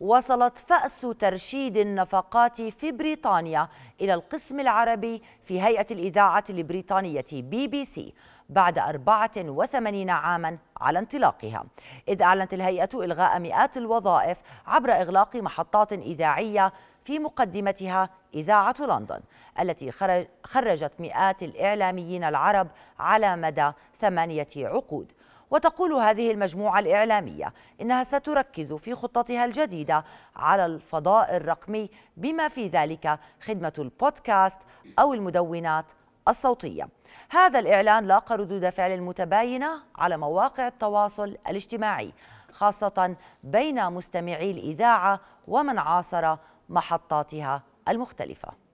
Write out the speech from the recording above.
وصلت فأس ترشيد النفقات في بريطانيا إلى القسم العربي في هيئة الإذاعة البريطانية بي بي سي بعد 84 عاما على انطلاقها إذ أعلنت الهيئة إلغاء مئات الوظائف عبر إغلاق محطات إذاعية في مقدمتها إذاعة لندن التي خرجت مئات الإعلاميين العرب على مدى ثمانية عقود وتقول هذه المجموعة الإعلامية إنها ستركز في خطتها الجديدة على الفضاء الرقمي بما في ذلك خدمة البودكاست أو المدونات الصوتية هذا الإعلان لاقى ردود فعل متباينة على مواقع التواصل الاجتماعي خاصة بين مستمعي الإذاعة ومن عاصر محطاتها المختلفة